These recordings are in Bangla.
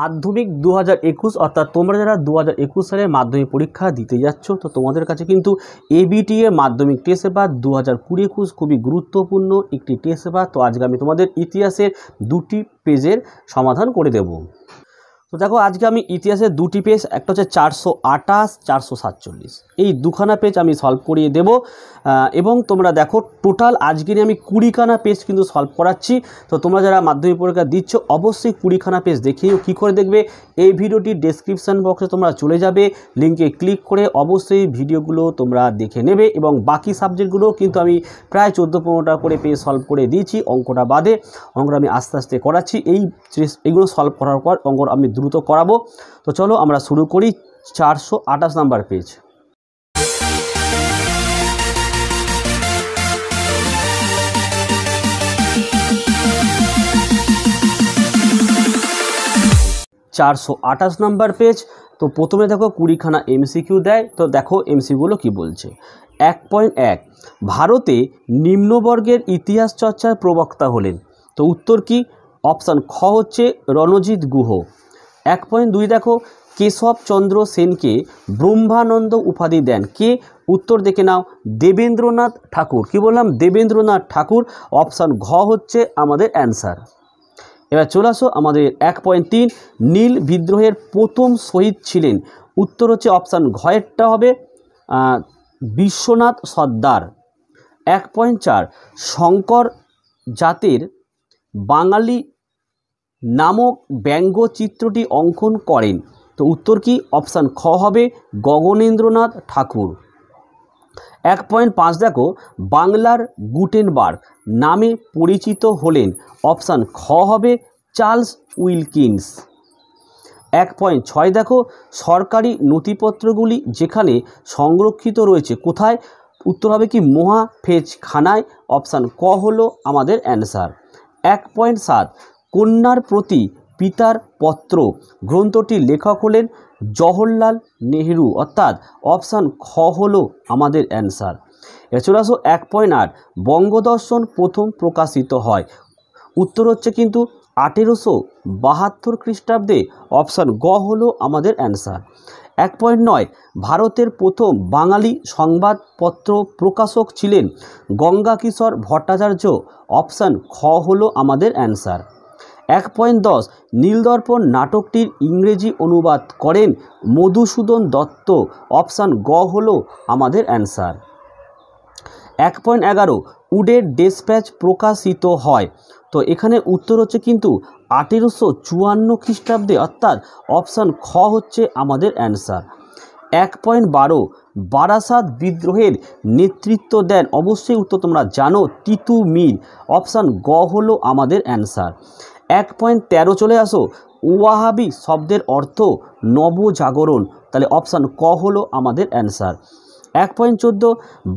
মাধ্যমিক দু হাজার একুশ অর্থাৎ তোমরা যারা দু হাজার একুশ সালে মাধ্যমিক পরীক্ষা দিতে যাচ্ছ তো তোমাদের কাছে কিন্তু e ABTA Madhyamik test paper দু হাজার কুড়ি একুশ খুবই গুরুত্বপূর্ণ একটি টেস্ট পেপার তো আজকে আমি তোমাদের ইতিহাসের দুটি পেজের সমাধান করে দেব তো দেখো আজকে আমি ইতিহাসের দুটি পেজ একটা হচ্ছে চারশো আটাশ চারশো সাতচল্লিশ এই দুখানা পেজ আমি সলভ করিয়ে দেব এবং তোমরা দেখো টোটাল আজকেরই আমি কুড়িখানা পেজ কিন্তু সলভ করাচ্ছি তো তোমরা যারা মাধ্যমিক পরীক্ষা দিচ্ছ অবশ্যই কুড়িখানা পেজ দেখেও কী করে দেখবে এই ভিডিওটি ডেসক্রিপশান বক্সে তোমরা চলে যাবে লিঙ্কে ক্লিক করে অবশ্যই ভিডিওগুলো তোমরা দেখে নেবে এবং বাকি সাবজেক্টগুলোও কিন্তু আমি প্রায় চোদ্দো পনেরোটা করে পেজ সলভ করে দিয়েছি অঙ্কটা বাদে অঙ্কটা আমি আস্তে আস্তে করাচ্ছি এই এইগুলো সলভ করার পর অঙ্ক আমি দ্রুত করাবো তো চলো আমরা শুরু করি চারশো আঠাশ নাম্বার পেজ চারশো আঠাশ নাম্বার পেজ তো প্রথমে দেখো কুড়িখানা এমসিকিউ দেয় তো দেখো এমসিগুলো কি বলছে এক পয়েন্ট এক ভারতে নিম্নবর্গের ইতিহাস চর্চার প্রবক্তা হলেন তো উত্তর কি অপশান খ হচ্ছে রণজিৎ গুহ এক পয়েন্ট দুই দেখো কেশবচন্দ্র সেনকে ব্রহ্মানন্দ উপাধি দেন কে উত্তর দেখে নাও দেবেন্দ্রনাথ ঠাকুর কি বললাম দেবেন্দ্রনাথ ঠাকুর অপশান ঘ হচ্ছে আমাদের অ্যান্সার এবার চলে আসো আমাদের এক পয়েন্ট তিন নীল বিদ্রোহের প্রথম শহীদ ছিলেন উত্তর হচ্ছে অপশান ঘয়েরটা হবে বিশ্বনাথ সর্দার এক পয়েন্ট চার শঙ্কর জাতির বাঙালি নামক ব্যঙ্গচিত্রটি অঙ্কন করেন তো উত্তর কি অপশান খ হবে গগনেন্দ্রনাথ ঠাকুর এক পয়েন্ট পাঁচ দেখো বাংলার গুটেনবার্গ নামে পরিচিত হলেন অপশান খ হবে চার্লস উইলকিন্স এক পয়েন্ট ছয় দেখো সরকারি নথিপত্রগুলি যেখানে সংরক্ষিত রয়েছে কোথায় উত্তর হবে কি মোহা ফেজ খানায় অপশান ক হলো আমাদের অ্যান্সার এক পয়েন্ট সাত কন্যার প্রতি পিতার পত্র গ্রন্থটির লেখক হলেন জওহরলাল নেহরু অর্থাৎ অপশান খ হলো আমাদের অ্যান্সার এছাড়াশো এক পয়েন্ট আট বঙ্গদর্শন প্রথম প্রকাশিত হয় উত্তর হচ্ছে কিন্তু আঠেরোশো বাহাত্তর খ্রিস্টাব্দে অপশান গ হলো আমাদের অ্যান্সার এক পয়েন্ট নয় ভারতের প্রথম বাঙালি সংবাদপত্র প্রকাশক ছিলেন গঙ্গা কিশোর ভট্টাচার্য অপশান খ হলো আমাদের অ্যান্সার এক পয়েন্ট দশ নীলদর্পণ নাটকটির ইংরেজি অনুবাদ করেন মধুসূদন দত্ত অপশান গ হল আমাদের অ্যান্সার এক পয়েন্ট এগারো উডের ডেসপ্যাচ প্রকাশিত হয় তো এখানে উত্তর হচ্ছে কিন্তু আঠেরোশো চুয়ান্ন খ্রিস্টাব্দে অর্থাৎ অপশান খ হচ্ছে আমাদের অ্যান্সার এক পয়েন্ট বারো বারাসাত বিদ্রোহের নেতৃত্ব দেন অবশ্যই উত্তর তোমরা জানো তিতু মির অপশান গ হলো আমাদের অ্যান্সার এক পয়েন্ট তেরো চলে আসো ওয়াহাবি শব্দের অর্থ নবজাগরণ তাহলে অপশান ক হলো আমাদের অ্যান্সার এক পয়েন্ট চোদ্দো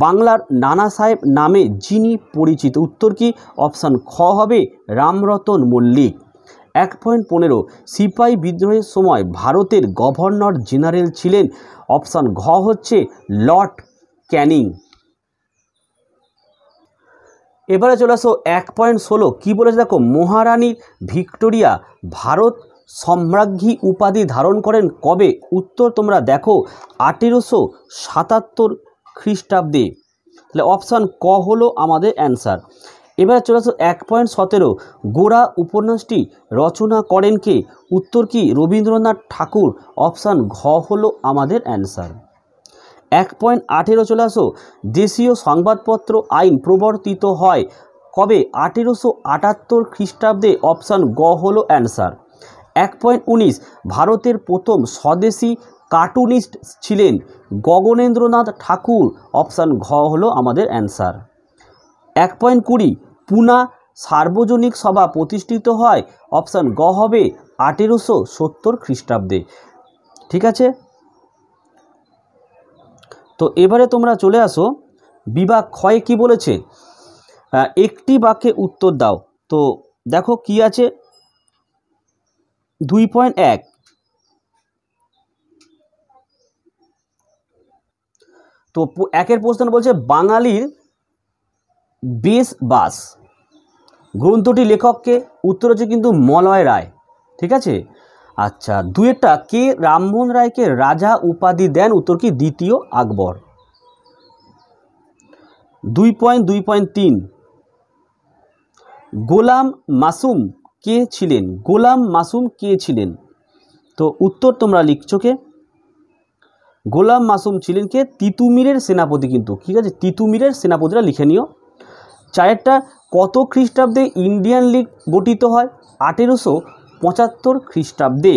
বাংলার নানা সাহেব নামে যিনি পরিচিত উত্তর কি অপশান খ হবে রামরতন মল্লিক এক পয়েন্ট পনেরো সিপাহী বিদ্রোহের সময় ভারতের গভর্নর জেনারেল ছিলেন অপশান ঘ হচ্ছে লর্ড ক্যানিং এবারে চলে আসো এক পয়েন্ট ষোলো কী বলেছে দেখো মহারানী ভিক্টোরিয়া ভারত সম্রাজ্ঞী উপাধি ধারণ করেন কবে উত্তর তোমরা দেখো আঠেরোশো সাতাত্তর খ্রিস্টাব্দে তাহলে অপশান ক হলো আমাদের অ্যান্সার এবারে চলে আসো এক পয়েন্ট সতেরো গোড়া উপন্যাসটি রচনা করেন কে উত্তর কি রবীন্দ্রনাথ ঠাকুর অপশান ঘ হলো আমাদের অ্যান্সার এক পয়েন্ট আঠেরো চলে আসো দেশীয় সংবাদপত্র আইন প্রবর্তিত হয় কবে আঠেরোশো আটাত্তর খ্রিস্টাব্দে অপশান গ হল অ্যান্সার এক পয়েন্ট উনিশ ভারতের প্রথম স্বদেশি কার্টুনিস্ট ছিলেন গগনেন্দ্রনাথ ঠাকুর অপশান ঘ হলো আমাদের অ্যান্সার এক পয়েন্ট কুড়ি পুনা সার্বজনিক সভা প্রতিষ্ঠিত হয় অপশান গ হবে আঠেরোশো সত্তর খ্রিস্টাব্দে ঠিক আছে তো এবারে তোমরা চলে আসো বিবাহ ক্ষয় কি বলেছে একটি বাক্যে উত্তর দাও তো দেখো কি আছে দুই পয়েন্ট এক তো একের প্রশ্ন বলছে বাঙালির বেশ বাস গ্রন্থটি লেখককে উত্তর হচ্ছে কিন্তু মলয় রায় ঠিক আছে আচ্ছা দুয়েটা কে রামমোহন রায়কে রাজা উপাধি দেন উত্তর কি দ্বিতীয় আকবর দুই পয়েন্ট দুই পয়েন্ট তিন গোলাম মাসুম কে ছিলেন গোলাম মাসুম কে ছিলেন তো উত্তর তোমরা লিখছো কে গোলাম মাসুম ছিলেন কে তিতুমিরের সেনাপতি কিন্তু ঠিক আছে তিতুমিরের সেনাপতিরা লিখে নিও চারেরটা কত খ্রিস্টাব্দে ইন্ডিয়ান লীগ গঠিত হয় আঠেরোশো পঁচাত্তর খ্রিস্টাব্দে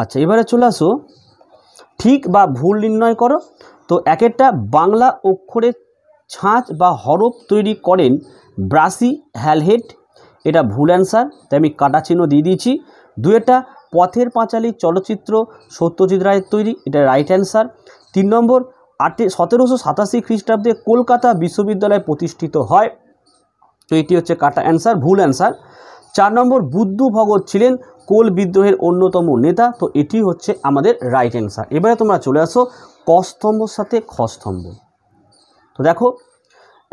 আচ্ছা এবারে চলে আসো ঠিক বা ভুল নির্ণয় করো তো এক একটা বাংলা অক্ষরের ছাঁচ বা হরফ তৈরি করেন ব্রাসি হ্যালহেট এটা ভুল অ্যান্সার তাই আমি কাটা চিহ্ন দিয়ে দিয়েছি দুয়েটা পথের পাঁচালী চলচ্চিত্র সত্যজিৎ রায়ের তৈরি এটা রাইট অ্যান্সার তিন নম্বর আটে সতেরোশো সাতাশি খ্রিস্টাব্দে কলকাতা বিশ্ববিদ্যালয় প্রতিষ্ঠিত হয় তো এটি হচ্ছে কাটা অ্যান্সার ভুল অ্যান্সার চার নম্বর বুদ্ধ ভগত ছিলেন কোল বিদ্রোহের অন্যতম নেতা তো এটি হচ্ছে আমাদের রাইট অ্যান্সার এবারে তোমরা চলে আসো কস্তম্ভর সাথে খস্তম্ভ তো দেখো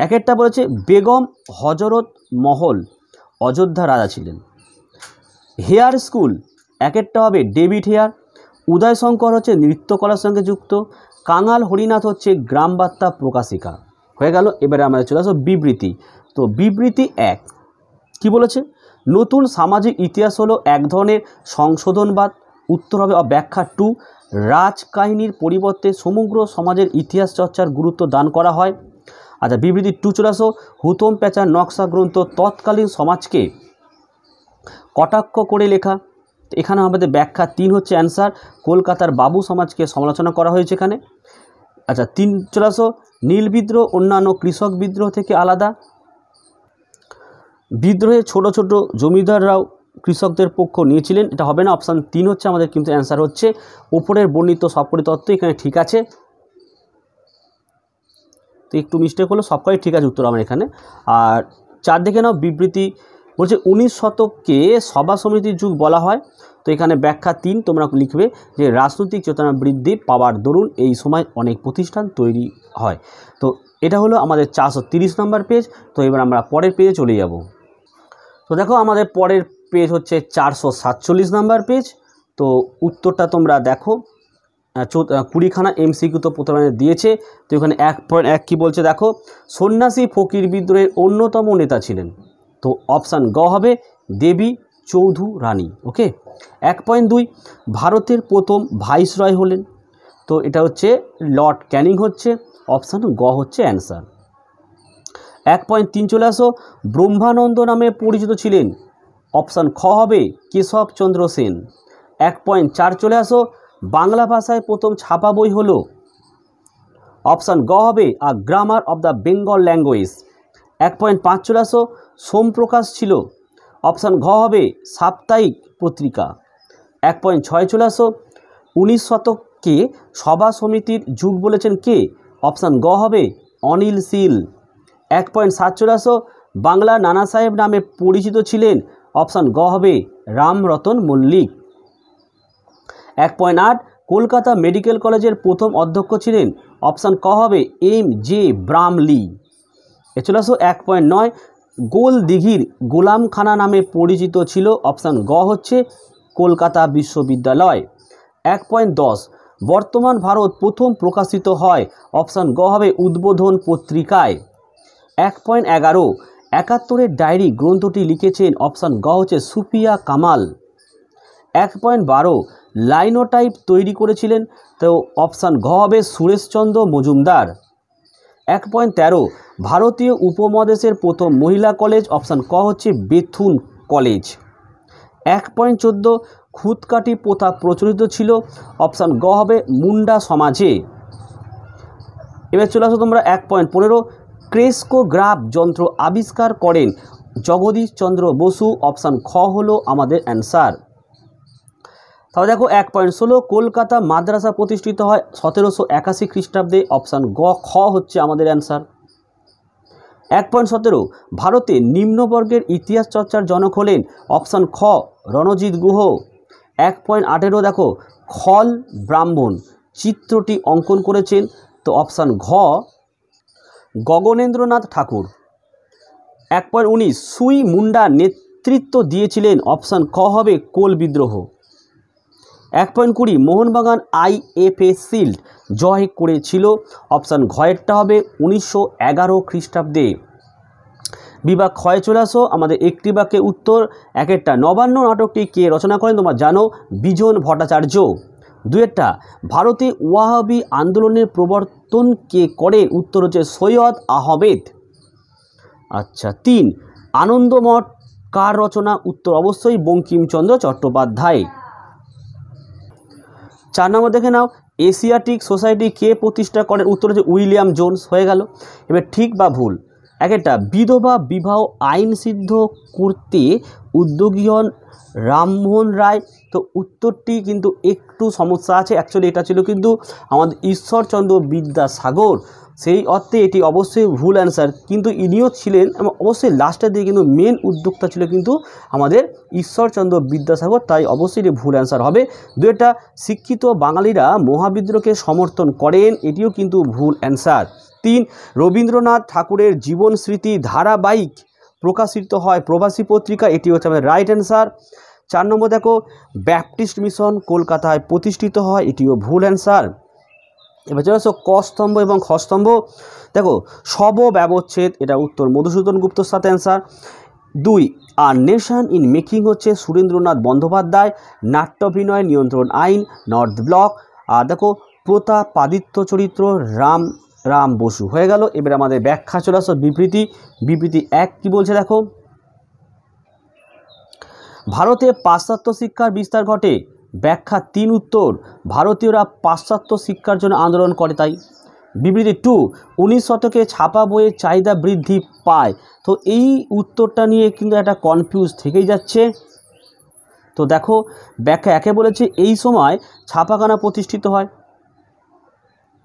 এক একটা বলেছে বেগম হজরত মহল অযোধ্যা রাজা ছিলেন হেয়ার স্কুল এক একটা হবে ডেভিড হেয়ার উদয় শঙ্কর হচ্ছে নৃত্যকলার সঙ্গে যুক্ত কাঙাল হরিনাথ হচ্ছে গ্রামবার্তা প্রকাশিকা হয়ে গেল এবারে আমাদের চলে আসো বিবৃতি তো বিবৃতি এক কি বলেছে নতুন সামাজিক ইতিহাস হলো এক ধরনের সংশোধনবাদ উত্তর হবে ব্যাখ্যা টু রাজকাহিনীর পরিবর্তে সমগ্র সমাজের ইতিহাস চর্চার গুরুত্ব দান করা হয় আচ্ছা বিবৃতি টু চুরাশো হুতম পেঁচার নকশা গ্রন্থ তৎকালীন সমাজকে কটাক্ষ করে লেখা এখানে আমাদের ব্যাখ্যা তিন হচ্ছে অ্যান্সার কলকাতার বাবু সমাজকে সমালোচনা করা হয়েছে এখানে আচ্ছা তিন চুরাশো নীল বিদ্রোহ অন্যান্য কৃষক বিদ্রোহ থেকে আলাদা বিদ্রোহে ছোট ছোট জমিদাররাও কৃষকদের পক্ষ নিয়েছিলেন এটা হবে না অপশান তিন হচ্ছে আমাদের কিন্তু অ্যান্সার হচ্ছে ওপরের বর্ণিত সবকটি তত্ত্ব এখানে ঠিক আছে তো একটু মিস্টেক হলো সবকটি ঠিক আছে উত্তর আমার এখানে আর চার দিকে নাও বিবৃতি বলছে উনিশ শতককে সভা সমিতির যুগ বলা হয় তো এখানে ব্যাখ্যা তিন তোমরা লিখবে যে রাজনৈতিক চেতনা বৃদ্ধি পাওয়ার দরুন এই সময় অনেক প্রতিষ্ঠান তৈরি হয় তো এটা হলো আমাদের চারশো তিরিশ নম্বর পেজ তো এবার আমরা পরের পেজে চলে যাব তো দেখো আমাদের পরের পেজ হচ্ছে চারশো সাতচল্লিশ নাম্বার পেজ তো উত্তরটা তোমরা দেখো কুড়িখানা এমসিকিউ তো প্রথমে দিয়েছে তো এখানে এক পয়েন্ট এক কী বলছে দেখো সন্ন্যাসী ফকির বিদ্রোহের অন্যতম নেতা ছিলেন তো অপশান গ হবে দেবী চৌধু রানী ওকে এক পয়েন্ট দুই ভারতের প্রথম ভাইসরয় হলেন তো এটা হচ্ছে লর্ড ক্যানিং হচ্ছে অপশান গ হচ্ছে অ্যান্সার এক পয়েন্ট তিন চলে আসো ব্রহ্মানন্দ নামে পরিচিত ছিলেন অপশান খ হবে কেশবচন্দ্র সেন এক পয়েন্ট চার চলে আসো বাংলা ভাষায় প্রথম ছাপা বই হল অপশান গ হবে a grammar of the Bengal language এক পয়েন্ট পাঁচ চলে আসো সোমপ্রকাশ ছিল অপশান ঘ হবে সাপ্তাহিক পত্রিকা এক পয়েন্ট ছয় চলে আসো উনিশ শতককে সভা সমিতির যুগ বলেছেন কে অপশান গ হবে অনিল সিল এক পয়েন্ট সাত চৌরাশো বাংলা নানা সাহেব নামে পরিচিত ছিলেন অপশান গ হবে রামরতন মল্লিক এক পয়েন্ট আট কলকাতা মেডিকেল কলেজের প্রথম অধ্যক্ষ ছিলেন অপশান ক হবে এম জে ব্রামলি এ এক পয়েন্ট নয় গোল দিঘির গোলামখানা নামে পরিচিত ছিল অপশান গ হচ্ছে কলকাতা বিশ্ববিদ্যালয় এক পয়েন্ট দশ বর্তমান ভারত প্রথম প্রকাশিত হয় অপশান গ হবে উদ্বোধন পত্রিকায় এক পয়েন্ট এগারো একাত্তরের ডায়েরি গ্রন্থটি লিখেছেন অপশান গ হচ্ছে সুপিয়া কামাল এক পয়েন্ট বারো লাইনোটাইপ তৈরি করেছিলেন তো অপশান ঘ হবে সুরেশচন্দ্র মজুমদার এক পয়েন্ট তেরো ভারতীয় উপমহাদেশের প্রথম মহিলা কলেজ অপশান ক হচ্ছে বেথুন কলেজ এক পয়েন্ট চোদ্দো খুদকাটি প্রথা প্রচলিত ছিল অপশান গ হবে মুন্ডা সমাজে এবার চলে আসো তোমরা এক পয়েন্ট পনেরো ক্রেসকোগ্রাফ যন্ত্র আবিষ্কার করেন জগদীশচন্দ্র বসু অপশান খ হলো আমাদের অ্যান্সার তাহলে দেখো এক পয়েন্ট ষোলো কলকাতা মাদ্রাসা প্রতিষ্ঠিত হয় সতেরোশো একাশি খ্রিস্টাব্দে অপশান গ খ হচ্ছে আমাদের অ্যান্সার এক পয়েন্ট সতেরো ভারতে নিম্নবর্গের ইতিহাস চর্চার জনক হলেন অপশান খ রণজিৎ গুহ এক পয়েন্ট আঠেরো দেখো খল ব্রাহ্মণ চিত্রটি অঙ্কন করেছেন তো অপশান ঘ গগনেন্দ্রনাথ ঠাকুর এক পয়েন্ট উনিশ সুই মুন্ডা নেতৃত্ব দিয়েছিলেন অপশান ক হবে কোল বিদ্রোহ এক পয়েন্ট কুড়ি মোহনবাগান আইএফএ শিল্ড জয় করেছিল অপশান ঘয়েরটা হবে উনিশশো এগারো খ্রিস্টাব্দে বিভাগ ক্ষয় চলে আসো আমাদের একটি বাক্যে উত্তর একেরটা নবান্ন নাটকটি কে রচনা করেন তোমার জানো বিজন ভট্টাচার্য একটা ভারতে ওয়াহাবি আন্দোলনের প্রবর্তন কে করে উত্তর হচ্ছে সৈয়দ আহমেদ আচ্ছা তিন আনন্দমঠ কার রচনা উত্তর অবশ্যই বঙ্কিমচন্দ্র চট্টোপাধ্যায় চার নম্বর দেখে নাও এশিয়াটিক সোসাইটি কে প্রতিষ্ঠা করেন উত্তর হচ্ছে উইলিয়াম জোনস হয়ে গেল এবার ঠিক বা ভুল এক একটা বিধবা বিবাহ আইন সিদ্ধ করতে উদ্যোগী হন রামমোহন রায় তো উত্তরটি কিন্তু একটু সমস্যা আছে অ্যাকচুয়ালি এটা ছিল কিন্তু আমাদের ঈশ্বরচন্দ্র বিদ্যাসাগর সেই অর্থে এটি অবশ্যই ভুল অ্যান্সার কিন্তু ইনিও ছিলেন এবং অবশ্যই লাস্টের দিকে কিন্তু মেন উদ্যোক্তা ছিল কিন্তু আমাদের ঈশ্বরচন্দ্র বিদ্যাসাগর তাই অবশ্যই এটি ভুল অ্যান্সার হবে দুটা শিক্ষিত বাঙালিরা মহাবিদ্রোহকে সমর্থন করেন এটিও কিন্তু ভুল অ্যান্সার তিন রবীন্দ্রনাথ ঠাকুরের জীবন স্মৃতি ধারাবাহিক প্রকাশিত হয় প্রবাসী পত্রিকা এটি হচ্ছে আমাদের রাইট অ্যান্সার চার নম্বর দেখো ব্যাপটিস্ট মিশন কলকাতায় প্রতিষ্ঠিত হয় এটিও ভুল অ্যান্সার এবার চলে আসো কস্তম্ভ এবং খস্তম্ভ দেখো শব ব্যবচ্ছেদ এটা উত্তর মধুসূদন গুপ্তর সাথে অ্যান্সার দুই আর নেশন ইন মেকিং হচ্ছে সুরেন্দ্রনাথ বন্দ্যোপাধ্যায় নাট্যভিনয় নিয়ন্ত্রণ আইন নর্থ ব্লক আর দেখো প্রতাপাদিত্য চরিত্র রাম রাম বসু হয়ে গেল এবার আমাদের ব্যাখ্যা চলে আসো বিবৃতি বিবৃতি এক কি বলছে দেখো ভারতে পাশ্চাত্য শিক্ষার বিস্তার ঘটে ব্যাখ্যা তিন উত্তর ভারতীয়রা পাশ্চাত্য শিক্ষার জন্য আন্দোলন করে তাই বিবৃতি টু উনিশ শতকে ছাপা বইয়ের চাহিদা বৃদ্ধি পায় তো এই উত্তরটা নিয়ে কিন্তু একটা কনফিউজ থেকেই যাচ্ছে তো দেখো ব্যাখ্যা একে বলেছে এই সময় ছাপাখানা প্রতিষ্ঠিত হয়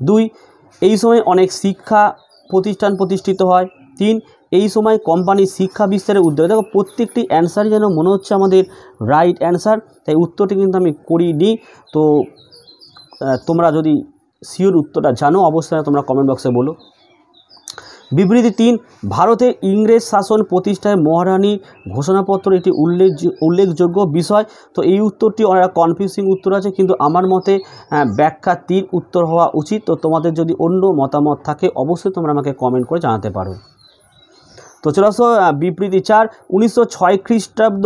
দুই এই সময় অনেক শিক্ষা প্রতিষ্ঠান প্রতিষ্ঠিত হয় তিন এই সময় কোম্পানির শিক্ষা বিস্তারের উদ্যোগ দেখো প্রত্যেকটি অ্যান্সার যেন মনে হচ্ছে আমাদের রাইট অ্যান্সার তাই উত্তরটি কিন্তু আমি করিনি তো তোমরা যদি সিওর উত্তরটা জানো অবশ্যই তোমরা কমেন্ট বক্সে বলো বিবৃতি তিন ভারতের ইংরেজ শাসন প্রতিষ্ঠায় মহারানী ঘোষণাপত্র একটি উল্লেখ উল্লেখযোগ্য বিষয় তো এই উত্তরটি অনেক কনফিউজিং উত্তর আছে কিন্তু আমার মতে ব্যাখ্যা তিন উত্তর হওয়া উচিত তো তোমাদের যদি অন্য মতামত থাকে অবশ্যই তোমরা আমাকে কমেন্ট করে জানাতে পারো তো চোদ্দশো বিবৃতি চার উনিশশো ছয় খ্রিস্টাব্দ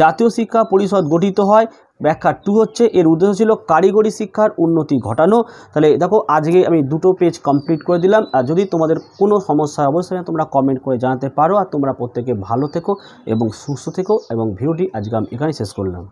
জাতীয় শিক্ষা পরিষদ গঠিত হয় ব্যাখ্যা টু হচ্ছে এর উদ্দেশ্য ছিল কারিগরি শিক্ষার উন্নতি ঘটানো তাহলে দেখো আজকে আমি দুটো পেজ কমপ্লিট করে দিলাম আর যদি তোমাদের কোনো সমস্যা অবশ্যই তোমরা কমেন্ট করে জানাতে পারো আর তোমরা প্রত্যেকে ভালো থেকো এবং সুস্থ থেকো এবং ভিডিওটি আজকে আমি এখানে শেষ করলাম